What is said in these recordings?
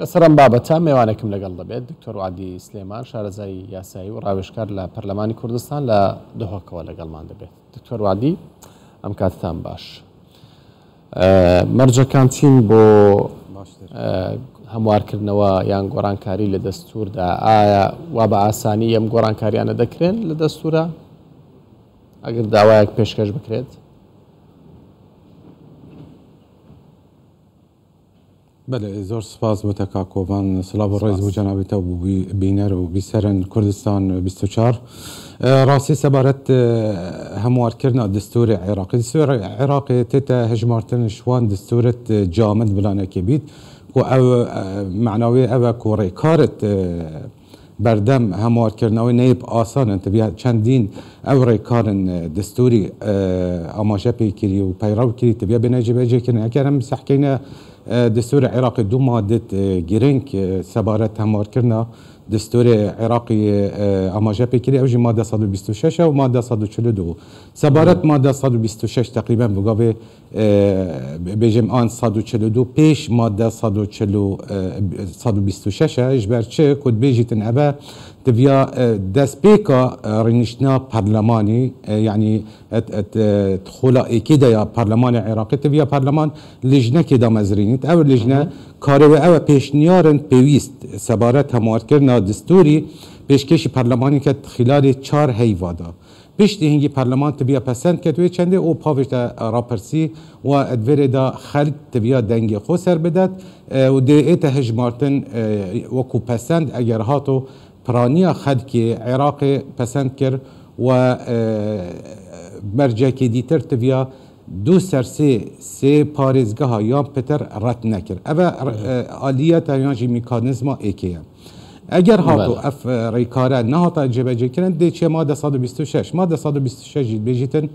لەسەرم بابەتە میێوانێکم لەگەڵ دەبێت دکتۆر عادی سلێمان شارەزای یاسایی و ڕاوێشکار لە پەرلەمانی کوردستان لە دهۆکەوە لەگەڵمان دەبێت دکتۆر وادی ئەم کاتتان باش مەرجەکان چین بۆ هەموارکردنەوە یان گۆڕانکاری لە دەستوردا ئایا وا بە ئاسانی ئەم گۆڕانکاریانە دەکرێن لە دەستورە ئەگەر داوایەک پێشکەش بکرێت بله زور سپاس بۆ تەکاکۆڤان سلااو رئیس بۆ جەنابێتە تو بینر و بیسەرن کوردستان 24 اه، ڕاستی سەبارەت اه، کردن دستور عراقی دستور عراقی تێتە هجمارتن شوان دستورت اه، جامد بلانەکە بیت و ئەو معناوی کردن کۆڕێکارت نیب آسان انت ئاسانن تبیا چەندین ئەو کارن دستوری ئاماژە پێکردی و پەیڕاوکردی تبیا بنجی بجی کنه اگر هم سحکینه دستور عراق دو ماده گرنگ سبارت هموار کرنا دستور عراقی آماژه پیکری اوجی ماده 126 و ماده 142 سبارت ماده 126 تقریبا بگاوه بجم آن 142 پیش ماده 126 اجبر چه کد بیجیت ابا دست دسبیکا رنشنا برلمانی یعنی یعنی تخولا اکیدا یا پرلمان عراقی تبیا پرلمان لجنه که کدا مزرینیت او لجنه کارو او پیشنیارن پیویست سبارت هموار کرنا یا دستوری پیشکش پارلمانی کرد خلال چار هیوادا پشت هنگی پارلمان تبیا پسند کرد و چنده او پاوش دا راپرسی و ادوره دا خلق تبیا دنگ خو سر بدد و دی ایت هجمارتن وکو پسند اگر هاتو پرانیا خلق عراق پسند کرد و مرجکی دیتر تبیا دو سرسه سه پارزگاه یا پتر رد نکرد اوه آلیت یا جی میکانزما ایکیه اگر ها تو اف ریکاره نه تا جبهه کردن دی چه ماده 126 ماده 126 بجیتن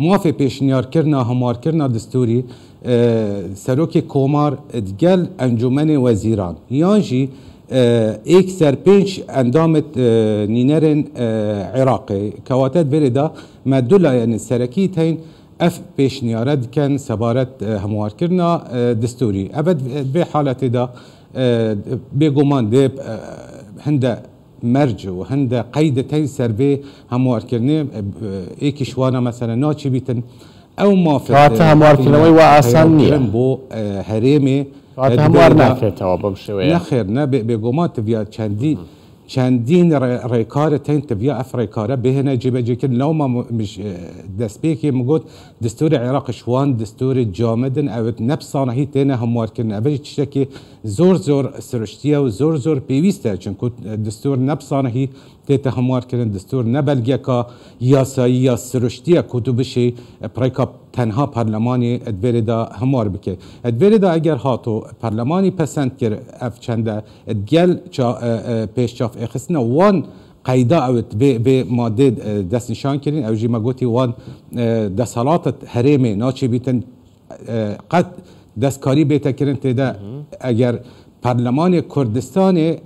موافق پیشنیار کرنا همار کرنا دستوری اه، سروک کومار دگل انجمن وزیران یانجی اه، ایک سرپنج اندامت اه، نینرن عراقی کواتت بردا مدولا یعنی سرکی تین اف پیشنیارد کن سبارت هموار کرنا دستوری ابد به حالت دا بێگومان دێ هەندە مرج و هەندە قەیدەتەی سربێ هەموارکردنێ ئێکی شوانە مەسەرە ناچی بیتن ئەو مافاتە هەموارکردنەوەی و ئاسان نیە بۆ هەرێمێ هەموار ناکرێتەوە بەم شێوەیە نەخێر نە بێگومان تڤیا چەندی شان دين ریکار تين تبیا اف بهنا جيب جبه جکن لوما مش اه، دسبيكي مقود دستور العراق شوان دستور جامدن او نفس نبصانه هي تينه هم واركن ابي تشكي زور زور سرشتيه وزور زور بيويستا كنت دستور نفس نبصانه هي تيتا هم واركن دستور نبلجيكا يا ياسايي يا سرشتيه كتبشي بريكاب تەنها پەرلەمانی ئەدێریدا هەموار بکە ئەدێریدا ئەگەر هاتۆ پەرلەمانی پەسەند کرد ئەف چەندە گەل پێشچاف ئێخستنە وان قەیدا ئەوت بێ مادێ دەستنیشان کردین ئەو ژیمە گوتی وان دەسەڵاتت هەرێمێ ناچێ بیتن قەت دەستکاری بێتەکردن تێدا ئەگەر پارلمان کردستان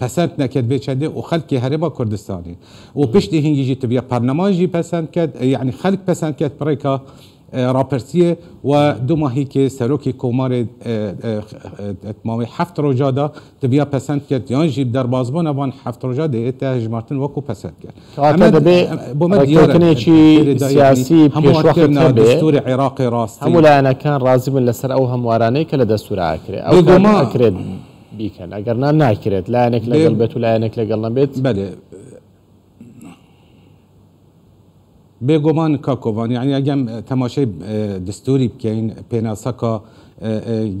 پسند نکرد به چنده و خلق هربا کردستانی و پشت هنگی جی تبیا پارلمان جی پسند کرد یعنی خلق پسند کرد برای که آه، راپرسیه و دو ماهی که سروکی کمر اتمامی آه، آه، هفت روژا دا تبیا پسند کرد یان جیب در بازبان اوان هفت روژا ده اتا هجمارتن وکو پسند کرد اما دبی رکوتنه چی سیاسی پیش وقت هبه دستور عراق راستی همو لانا کان رازی من لسر او هموارانه که لدستور اکره او کان اکره بیکن اگر نه ناکرد لانک لگل بیت و لانک لگل نبیت بله بێگومان کاکۆوان یعنی ئەگەم تەماشای دەستوری بکەین پێناسەکە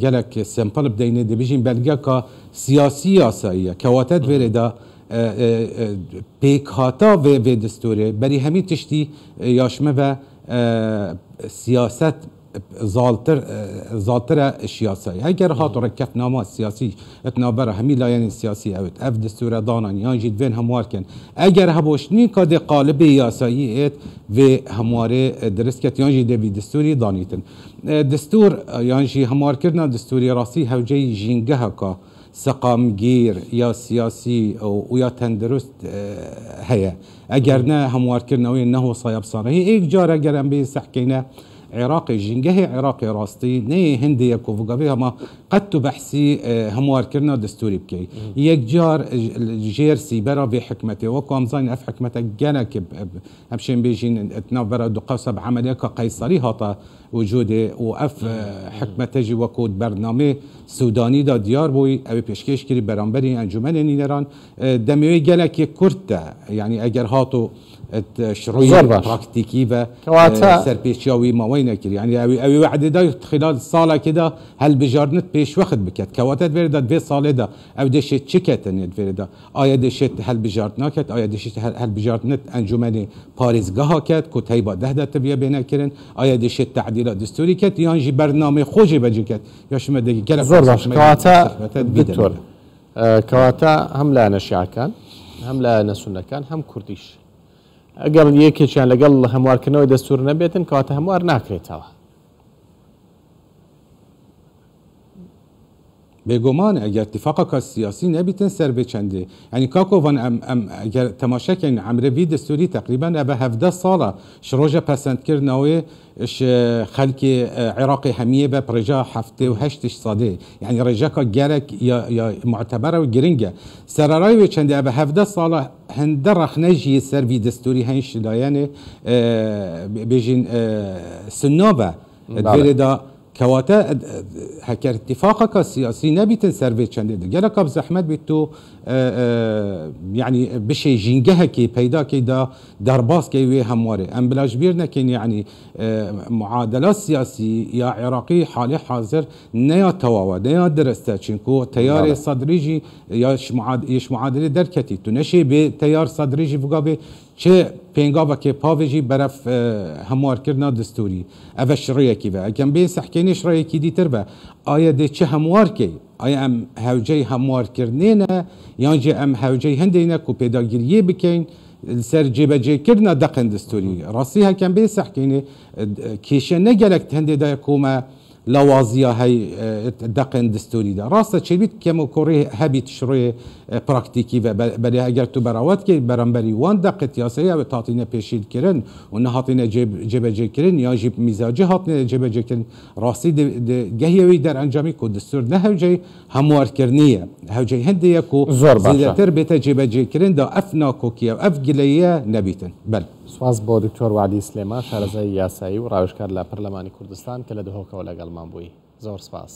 gelek sempal bideyne dibêjin belgeka siyasî yasaiye kewate verê da pêkhata vê vê distorê berî hemî tiştî yaşme ve siyaset زالتر زالتر سیاسی اگر هات رکت نامه سیاسی اتنا بر همی لاین سیاسی اوت اف دستور دانان یا جید وین هموار کن اگر نی کاد قالب یاسایی ات و همواره درس کت یا جید دستوری دانیتن دستور یا جی هموار کردن دستوری راسی هوجی جینگه که سقامگیر یا سیاسی و یا تندرست هیا اگر نه هموار کردن و نه وصایب سانه ایک جار اگر ام بی سحکینه عراقي جنگه عراقي راستي ني هندي يكو وگوی هما قد تبحسي آه، هموار كرنا دستوري بكي یک جار جیر سی برا في حکمته وكو امزاين اف حكمته جانك امشين بيجين بیجین اتنا برا دو قوسه بعملية قيصري قیصری هاتا وجوده و اف حکمته آه، جی وکود برنامه دا ديار بوي او بيشكيش كري برانبری انجمن نيران دمیوی گلک کرد يعني اگر هاتو شروی پراکتیکی كواتا اه، سرپیچیاوی ما وينك يعني اوي اوي وعده دا خلال الصالة كده هل بجارنت بيش وقت بكت کواتت ویردا به ساله دا او دشه ان ویردا آیا دشه هل بجارتنا کت آیا دشه هل بجارنت انجمن باريس کت كت تیبا ده تبي تبیه بینه کرن آیا دشه تعدیلات دستوری کت یا جی برنامه خوجی بجکت یا شما دگی زور باش كواتا دكتور كواتا هم لا نشیع کن هم لا نسونه هم كرديش ئەگەڵ یەکێکیان لەگەڵ هەموارکردنەوەی دەستور نەبێتن کاتە هەموار ناکرێتەوە به گمان اگر اتفاق سیاسی نبیتن سر بچنده یعنی کاکوان ام, ام اگر تماشا کن عمر بی دستوری تقریبا به 17 ساله شروج پسند کرد اش خلک عراق همیه به رجا هفته و هشتش ساده یعنی رجا که گرک یا, یا معتبره و گرنگه سرارای و چنده به 17 ساله هنده رخنجی سر بی دستوری هنش دایانه بجین سنابه بله. كواتا هكا اتفاقك السياسي نبي تنسر في تشاندي جالا قبض احمد بتو اه اه يعني بشي جينجها كي بيدا كي دا درباس كي وي همواري ام بلاش بيرنا كين يعني اه معادلات سياسي يا عراقي حالي حاضر نيا تواوا نيا درستا تشينكو تيار صدريجي يش معادل يش معادله دركتي تنشي بتيار صدريجي بقابي چه که و برف هموار پاوێژی دستوری هەموارکردنا دەستوری کی شڕەیەکی اگم بین بێ سەحکێنی کی دیتر بە آیا دی چه هموار هموار که آیا هوجه هەموارکەی ئایا ئەم هەوجەی هەموارکردنێنە یانجێ ئەم هەوجەی بکن. سر جی جه کردن جێبەجێکردە دستوری راستی ڕاستی بین بێ کشه کێشە هنده دای کومه لوازیا هاي آه، دقن دستوري ده راسه شبيت كم كوري مکوری هبیت براكتيكي آه، پراکتیکی و برای اگر تو براوات كي برامبري وان دقه تیاسه یا تاتینه پیشید کرن و نه هاتینه يا جيب یا جب جيب هاتینه جبجه کرن راستی گهیوی در انجامی که دستور نه هوجه هموار کرنیه هوجه هنده یکو زیدتر بیت جبجه کرن دا افنا کوکیه و اف گلیه نبیتن بله سواز بۆ دکتۆر وادی سلێما شارەزای یاسایی و ڕاوشکار لە پەرلەمانی کوردستان کە لە دهۆکەوە لەگەڵمان بووی زۆر سپاس.